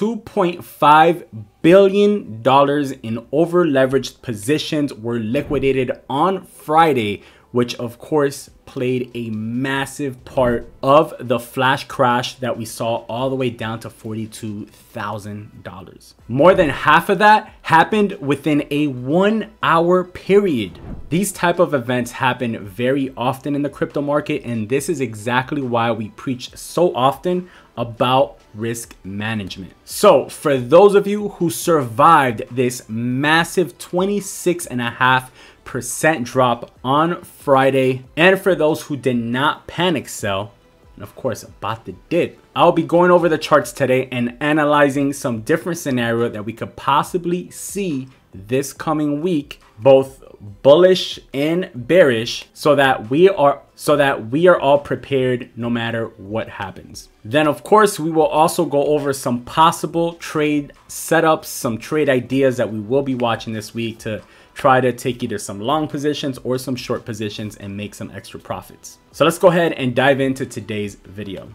$2.5 billion in overleveraged positions were liquidated on Friday, which of course played a massive part of the flash crash that we saw all the way down to $42,000. More than half of that happened within a one hour period. These type of events happen very often in the crypto market and this is exactly why we preach so often about risk management. So for those of you who survived this massive 26 and a half percent drop on Friday, and for those who did not panic sell, and of course the did, I'll be going over the charts today and analyzing some different scenario that we could possibly see this coming week, both bullish and bearish so that we are so that we are all prepared no matter what happens. Then of course, we will also go over some possible trade setups, some trade ideas that we will be watching this week to try to take either some long positions or some short positions and make some extra profits. So let's go ahead and dive into today's video.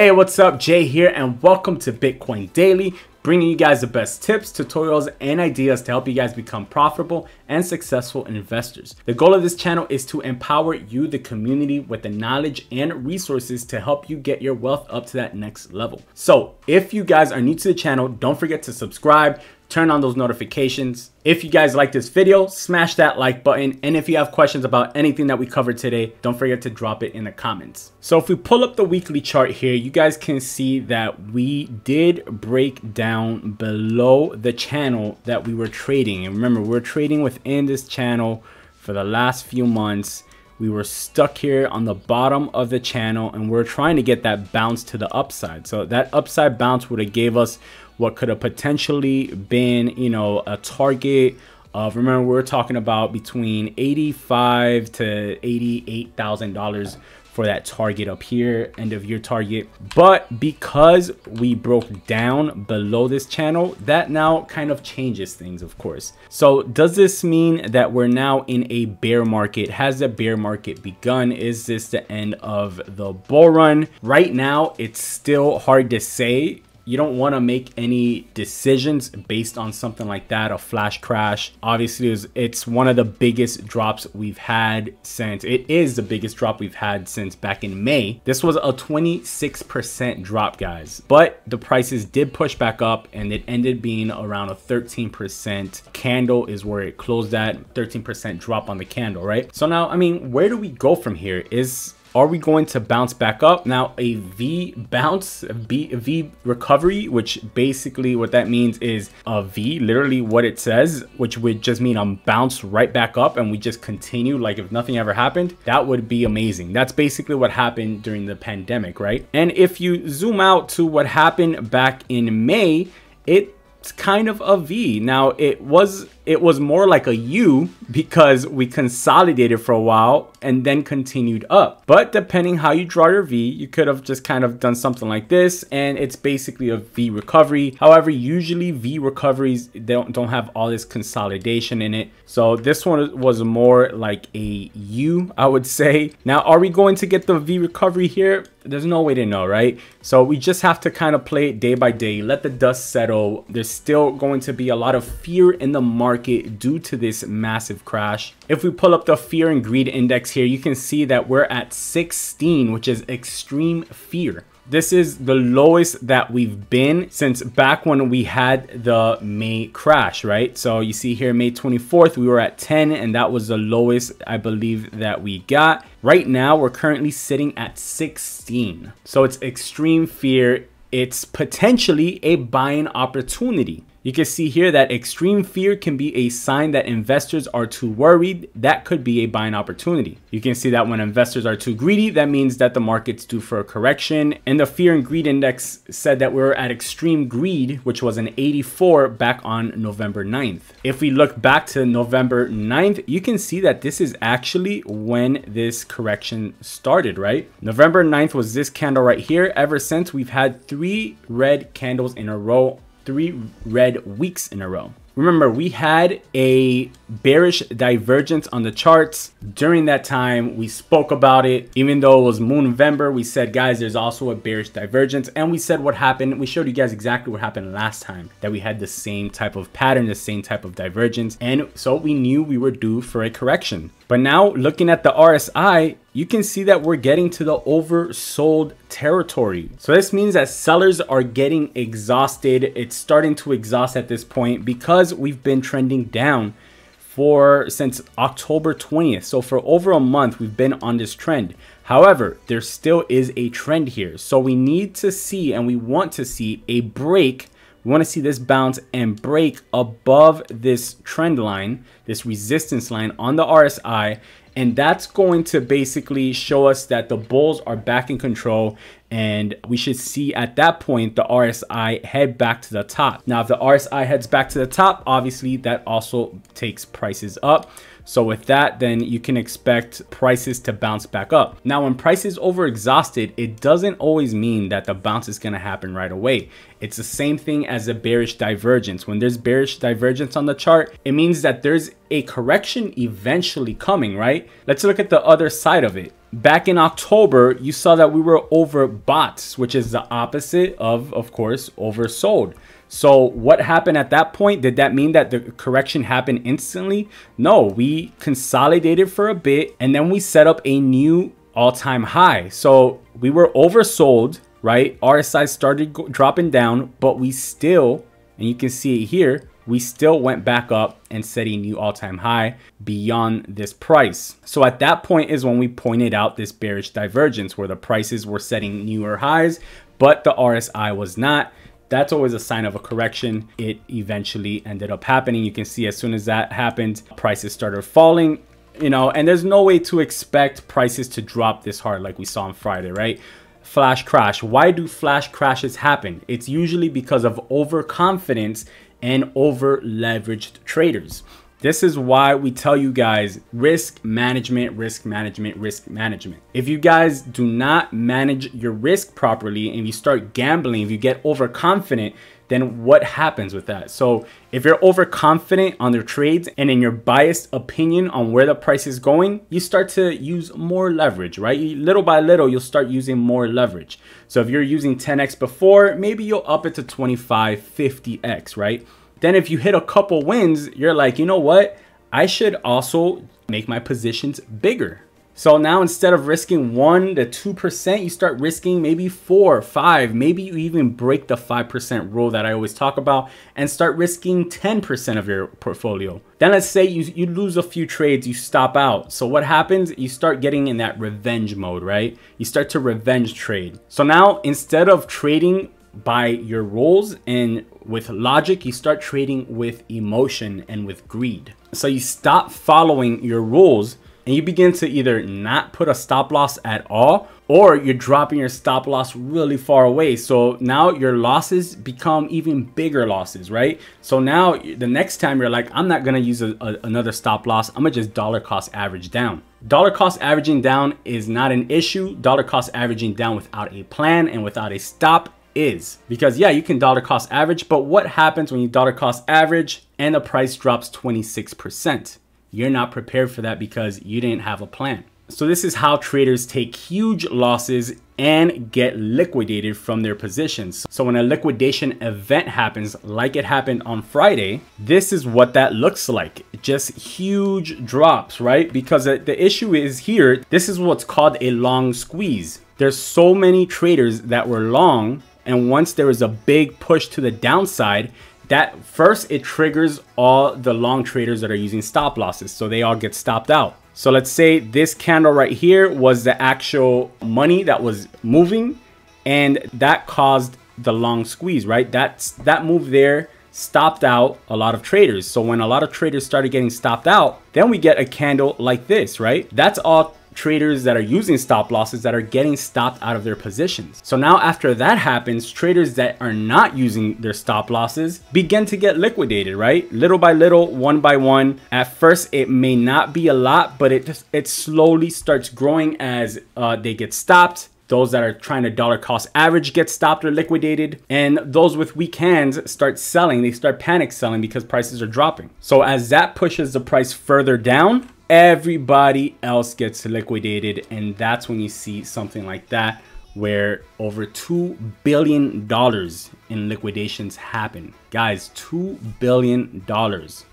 Hey, what's up? Jay here and welcome to Bitcoin Daily, bringing you guys the best tips, tutorials, and ideas to help you guys become profitable and successful investors. The goal of this channel is to empower you, the community, with the knowledge and resources to help you get your wealth up to that next level. So if you guys are new to the channel, don't forget to subscribe, turn on those notifications. If you guys like this video, smash that like button. And if you have questions about anything that we covered today, don't forget to drop it in the comments. So if we pull up the weekly chart here, you guys can see that we did break down below the channel that we were trading. And remember, we're trading within this channel for the last few months. We were stuck here on the bottom of the channel and we're trying to get that bounce to the upside. So that upside bounce would have gave us what could have potentially been, you know, a target of remember we are talking about between 85 to 88 thousand dollars for that target up here end of year target but because we broke down below this channel that now kind of changes things of course so does this mean that we're now in a bear market has the bear market begun is this the end of the bull run right now it's still hard to say you don't want to make any decisions based on something like that, a flash crash. Obviously, it's one of the biggest drops we've had since, it is the biggest drop we've had since back in May. This was a 26% drop, guys. But the prices did push back up and it ended being around a 13% candle is where it closed at, 13% drop on the candle, right? So now, I mean, where do we go from here? Is are we going to bounce back up? Now, a V bounce, V recovery, which basically what that means is a V, literally what it says, which would just mean I'm bounced right back up and we just continue like if nothing ever happened. That would be amazing. That's basically what happened during the pandemic, right? And if you zoom out to what happened back in May, it's kind of a V. Now, it was it was more like a U because we consolidated for a while and then continued up. But depending how you draw your V, you could have just kind of done something like this and it's basically a V recovery. However, usually V recoveries don't, don't have all this consolidation in it. So this one was more like a U, I would say. Now, are we going to get the V recovery here? There's no way to know, right? So we just have to kind of play it day by day, let the dust settle. There's still going to be a lot of fear in the market market due to this massive crash. If we pull up the fear and greed index here, you can see that we're at 16, which is extreme fear. This is the lowest that we've been since back when we had the May crash, right? So you see here, May 24th, we were at 10, and that was the lowest I believe that we got. Right now, we're currently sitting at 16. So it's extreme fear. It's potentially a buying opportunity. You can see here that extreme fear can be a sign that investors are too worried. That could be a buying opportunity. You can see that when investors are too greedy, that means that the market's due for a correction. And the fear and greed index said that we we're at extreme greed, which was an 84 back on November 9th. If we look back to November 9th, you can see that this is actually when this correction started, right? November 9th was this candle right here. Ever since, we've had three red candles in a row three red weeks in a row. Remember, we had a bearish divergence on the charts. During that time, we spoke about it. Even though it was moon November, we said, guys, there's also a bearish divergence. And we said what happened. We showed you guys exactly what happened last time, that we had the same type of pattern, the same type of divergence. And so we knew we were due for a correction. But now looking at the RSI, you can see that we're getting to the oversold territory. So this means that sellers are getting exhausted. It's starting to exhaust at this point because we've been trending down for since October 20th. So for over a month, we've been on this trend. However, there still is a trend here. So we need to see and we want to see a break we want to see this bounce and break above this trend line, this resistance line on the RSI. And that's going to basically show us that the bulls are back in control and we should see at that point the RSI head back to the top. Now, if the RSI heads back to the top, obviously that also takes prices up. So with that, then you can expect prices to bounce back up. Now, when price is overexhausted, it doesn't always mean that the bounce is gonna happen right away. It's the same thing as a bearish divergence. When there's bearish divergence on the chart, it means that there's a correction eventually coming, right? Let's look at the other side of it back in October, you saw that we were overbought, which is the opposite of, of course, oversold. So what happened at that point? Did that mean that the correction happened instantly? No, we consolidated for a bit and then we set up a new all-time high. So we were oversold, right? RSI started dropping down, but we still, and you can see it here, we still went back up and set a new all-time high beyond this price. So at that point is when we pointed out this bearish divergence where the prices were setting newer highs, but the RSI was not that's always a sign of a correction. It eventually ended up happening. You can see as soon as that happened, prices started falling, you know, and there's no way to expect prices to drop this hard like we saw on Friday, right? Flash crash. Why do flash crashes happen? It's usually because of overconfidence and over leveraged traders. This is why we tell you guys risk management, risk management, risk management. If you guys do not manage your risk properly and you start gambling, if you get overconfident, then what happens with that? So if you're overconfident on their trades and in your biased opinion on where the price is going, you start to use more leverage, right? little by little, you'll start using more leverage. So if you're using 10x before, maybe you'll up it to 25, 50x, right? Then if you hit a couple wins, you're like, you know what? I should also make my positions bigger, so now instead of risking 1 to 2%, you start risking maybe 4, 5, maybe you even break the 5% rule that I always talk about and start risking 10% of your portfolio. Then let's say you, you lose a few trades, you stop out. So what happens? You start getting in that revenge mode, right? You start to revenge trade. So now instead of trading by your rules and with logic, you start trading with emotion and with greed. So you stop following your rules and you begin to either not put a stop loss at all or you're dropping your stop loss really far away. So now your losses become even bigger losses, right? So now the next time you're like, I'm not gonna use a, a, another stop loss, I'm gonna just dollar cost average down. Dollar cost averaging down is not an issue. Dollar cost averaging down without a plan and without a stop is because yeah you can dollar cost average but what happens when you dollar cost average and the price drops 26 percent you're not prepared for that because you didn't have a plan. So this is how traders take huge losses and get liquidated from their positions. So when a liquidation event happens, like it happened on Friday, this is what that looks like. Just huge drops, right? Because the issue is here, this is what's called a long squeeze. There's so many traders that were long and once there is a big push to the downside, that first it triggers all the long traders that are using stop losses so they all get stopped out so let's say this candle right here was the actual money that was moving and that caused the long squeeze right that's that move there stopped out a lot of traders so when a lot of traders started getting stopped out then we get a candle like this right that's all traders that are using stop losses that are getting stopped out of their positions. So now after that happens, traders that are not using their stop losses begin to get liquidated, right? Little by little, one by one. At first, it may not be a lot, but it just, it slowly starts growing as uh, they get stopped those that are trying to dollar cost average get stopped or liquidated, and those with weak hands start selling. They start panic selling because prices are dropping. So as that pushes the price further down, everybody else gets liquidated and that's when you see something like that where over 2 billion dollars in liquidations happen guys 2 billion dollars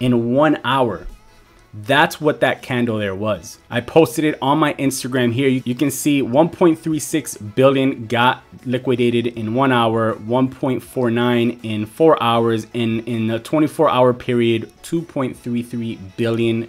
in 1 hour that's what that candle there was. I posted it on my Instagram here. You can see 1.36 billion got liquidated in one hour, 1.49 in four hours, and in a 24 hour period, $2.33 billion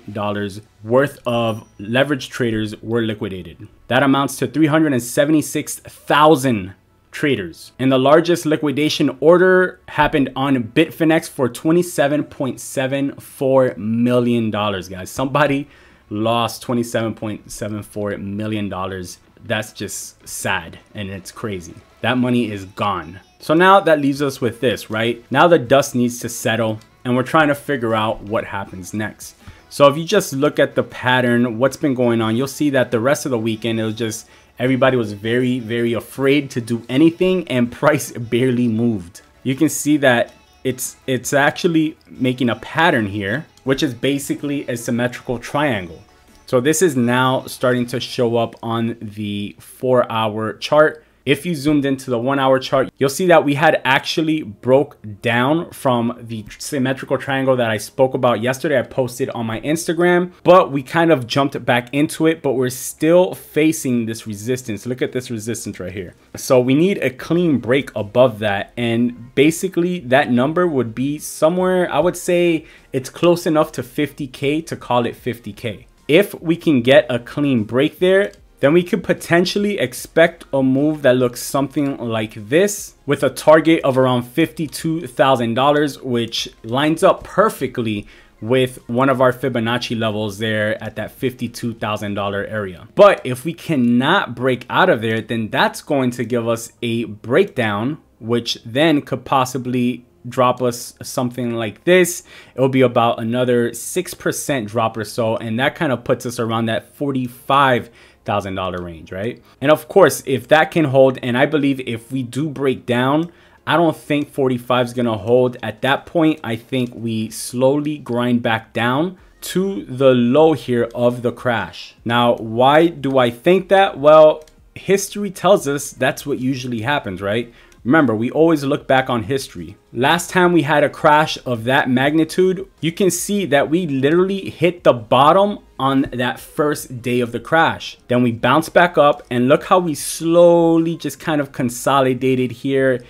worth of leverage traders were liquidated. That amounts to 376,000 traders. And the largest liquidation order happened on Bitfinex for $27.74 million, guys. Somebody lost $27.74 million. That's just sad and it's crazy. That money is gone. So now that leaves us with this, right? Now the dust needs to settle and we're trying to figure out what happens next. So if you just look at the pattern, what's been going on, you'll see that the rest of the weekend, it was just Everybody was very, very afraid to do anything and price barely moved. You can see that it's, it's actually making a pattern here, which is basically a symmetrical triangle. So this is now starting to show up on the four hour chart if you zoomed into the one hour chart, you'll see that we had actually broke down from the symmetrical triangle that I spoke about yesterday. I posted on my Instagram, but we kind of jumped back into it, but we're still facing this resistance. Look at this resistance right here. So we need a clean break above that. And basically that number would be somewhere, I would say it's close enough to 50K to call it 50K. If we can get a clean break there, then we could potentially expect a move that looks something like this with a target of around $52,000, which lines up perfectly with one of our Fibonacci levels there at that $52,000 area. But if we cannot break out of there, then that's going to give us a breakdown, which then could possibly drop us something like this, it'll be about another 6% drop or so. And that kind of puts us around that 45 thousand dollar range right and of course if that can hold and i believe if we do break down I don't think 45 is going to hold at that point. I think we slowly grind back down to the low here of the crash. Now, why do I think that? Well, history tells us that's what usually happens, right? Remember, we always look back on history. Last time we had a crash of that magnitude, you can see that we literally hit the bottom on that first day of the crash. Then we bounced back up and look how we slowly just kind of consolidated here,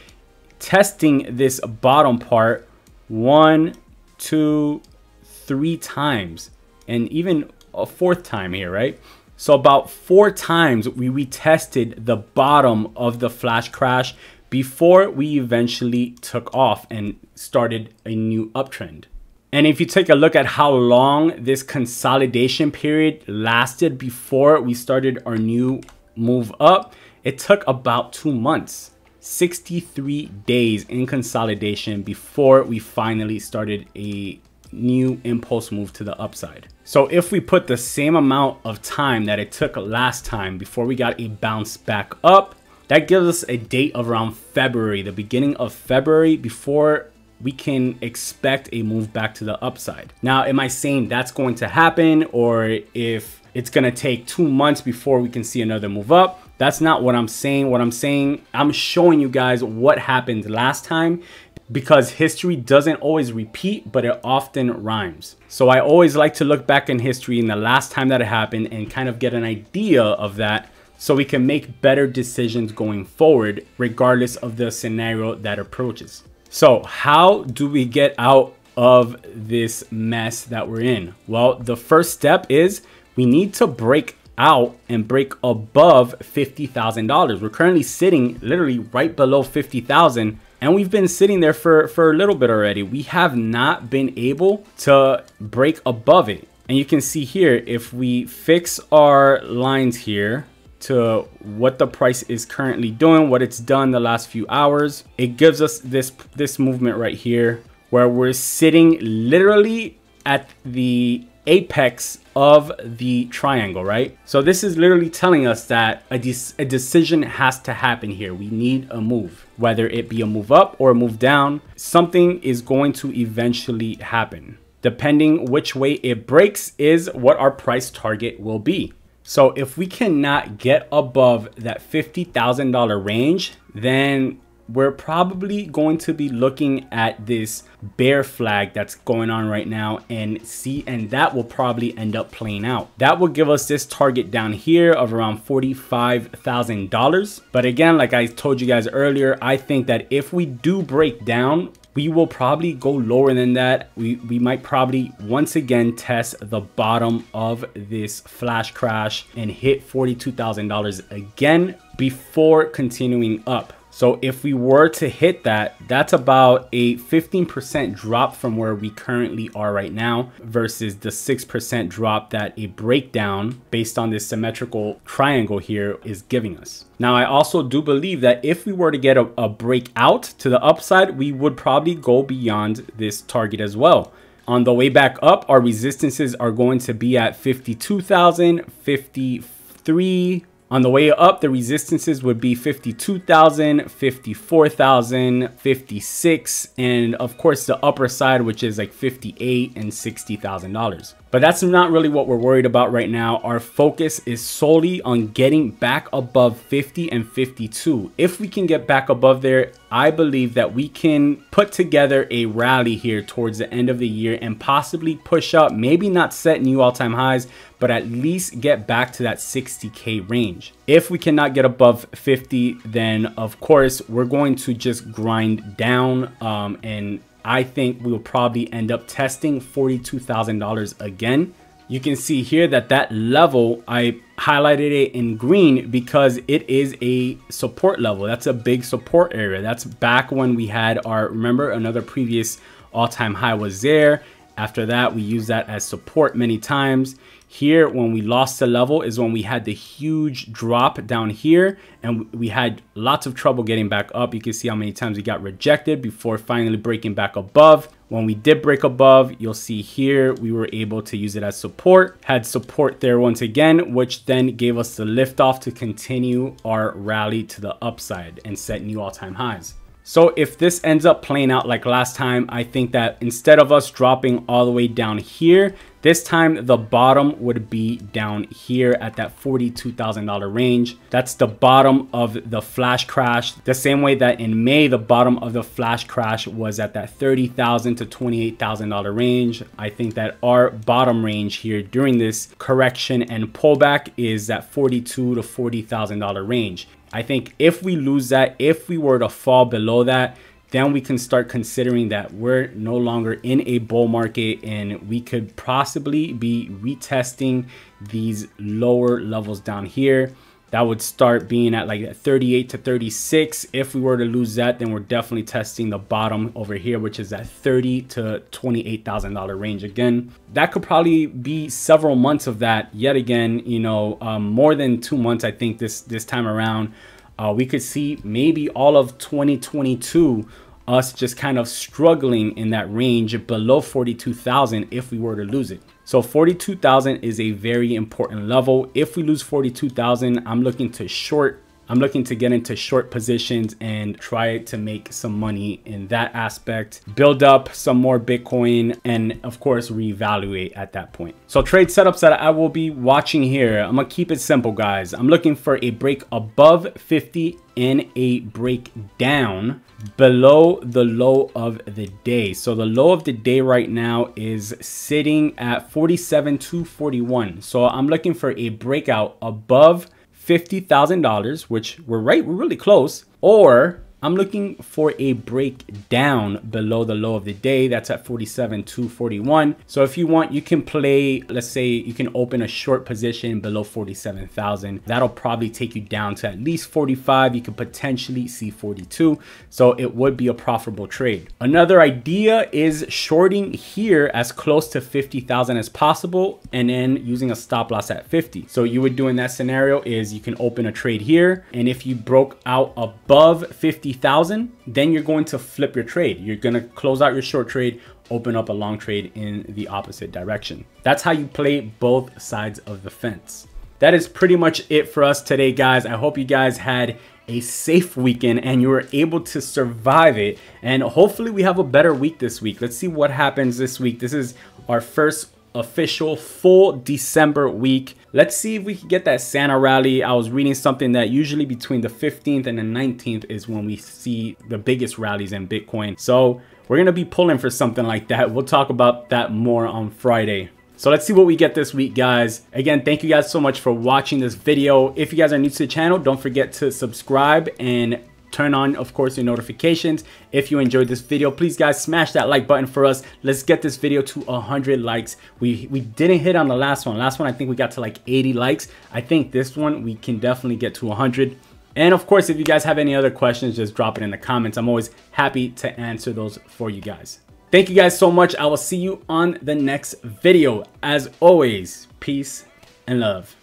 testing this bottom part one, two, three times, and even a fourth time here, right? So about four times we retested the bottom of the flash crash before we eventually took off and started a new uptrend. And if you take a look at how long this consolidation period lasted before we started our new move up, it took about two months. 63 days in consolidation before we finally started a new impulse move to the upside. So if we put the same amount of time that it took last time before we got a bounce back up, that gives us a date of around February, the beginning of February before we can expect a move back to the upside. Now, am I saying that's going to happen or if it's going to take two months before we can see another move up? That's not what I'm saying. What I'm saying, I'm showing you guys what happened last time because history doesn't always repeat, but it often rhymes. So I always like to look back in history and the last time that it happened and kind of get an idea of that so we can make better decisions going forward, regardless of the scenario that approaches. So, how do we get out of this mess that we're in? Well, the first step is we need to break out and break above $50,000. We're currently sitting literally right below 50,000 and we've been sitting there for, for a little bit already. We have not been able to break above it. And you can see here, if we fix our lines here, to what the price is currently doing, what it's done the last few hours. It gives us this, this movement right here where we're sitting literally at the apex of the triangle, right? So this is literally telling us that a, de a decision has to happen here. We need a move, whether it be a move up or a move down, something is going to eventually happen. Depending which way it breaks is what our price target will be. So if we cannot get above that $50,000 range, then we're probably going to be looking at this bear flag that's going on right now and see and that will probably end up playing out that will give us this target down here of around forty five thousand dollars but again like i told you guys earlier i think that if we do break down we will probably go lower than that. We, we might probably once again test the bottom of this flash crash and hit $42,000 again before continuing up. So if we were to hit that, that's about a 15% drop from where we currently are right now versus the 6% drop that a breakdown based on this symmetrical triangle here is giving us. Now, I also do believe that if we were to get a, a breakout to the upside, we would probably go beyond this target as well. On the way back up, our resistances are going to be at 52,000, 53, on the way up, the resistances would be 52,000, 54,000, 56, and of course the upper side, which is like 58 and $60,000. But that's not really what we're worried about right now. Our focus is solely on getting back above 50 and 52. If we can get back above there, I believe that we can put together a rally here towards the end of the year and possibly push up, maybe not set new all-time highs, but at least get back to that 60K range. If we cannot get above 50, then of course, we're going to just grind down um, and I think we'll probably end up testing $42,000 again. You can see here that that level, I highlighted it in green because it is a support level. That's a big support area. That's back when we had our, remember another previous all-time high was there. After that, we used that as support many times. Here, when we lost the level is when we had the huge drop down here and we had lots of trouble getting back up. You can see how many times we got rejected before finally breaking back above. When we did break above, you'll see here, we were able to use it as support, had support there once again, which then gave us the lift off to continue our rally to the upside and set new all-time highs. So if this ends up playing out like last time, I think that instead of us dropping all the way down here, this time the bottom would be down here at that $42,000 range. That's the bottom of the flash crash. The same way that in May, the bottom of the flash crash was at that $30,000 to $28,000 range. I think that our bottom range here during this correction and pullback is that $42 to $40,000 range. I think if we lose that, if we were to fall below that, then we can start considering that we're no longer in a bull market and we could possibly be retesting these lower levels down here that would start being at like 38 to 36. If we were to lose that, then we're definitely testing the bottom over here, which is at 30 to $28,000 range. Again, that could probably be several months of that yet again, you know, um, more than two months, I think this, this time around, uh, we could see maybe all of 2022 us just kind of struggling in that range below 42,000 if we were to lose it. So 42,000 is a very important level. If we lose 42,000, I'm looking to short I'm looking to get into short positions and try to make some money in that aspect, build up some more Bitcoin, and of course, reevaluate at that point. So trade setups that I will be watching here, I'm gonna keep it simple, guys. I'm looking for a break above 50 and a break down below the low of the day. So the low of the day right now is sitting at 47 to 41. So I'm looking for a breakout above $50,000, which we're right, we're really close, or I'm looking for a break down below the low of the day. That's at 47 to 41. So if you want, you can play, let's say you can open a short position below 47,000. That'll probably take you down to at least 45. You could potentially see 42. So it would be a profitable trade. Another idea is shorting here as close to 50,000 as possible and then using a stop loss at 50. So you would do in that scenario is you can open a trade here. And if you broke out above 50, 50,000, then you're going to flip your trade. You're gonna close out your short trade, open up a long trade in the opposite direction. That's how you play both sides of the fence. That is pretty much it for us today, guys. I hope you guys had a safe weekend and you were able to survive it. And hopefully we have a better week this week. Let's see what happens this week. This is our first official full December week. Let's see if we can get that Santa rally. I was reading something that usually between the 15th and the 19th is when we see the biggest rallies in Bitcoin. So we're going to be pulling for something like that. We'll talk about that more on Friday. So let's see what we get this week, guys. Again, thank you guys so much for watching this video. If you guys are new to the channel, don't forget to subscribe and turn on, of course, your notifications. If you enjoyed this video, please guys, smash that like button for us. Let's get this video to 100 likes. We, we didn't hit on the last one. Last one, I think we got to like 80 likes. I think this one, we can definitely get to 100. And of course, if you guys have any other questions, just drop it in the comments. I'm always happy to answer those for you guys. Thank you guys so much. I will see you on the next video. As always, peace and love.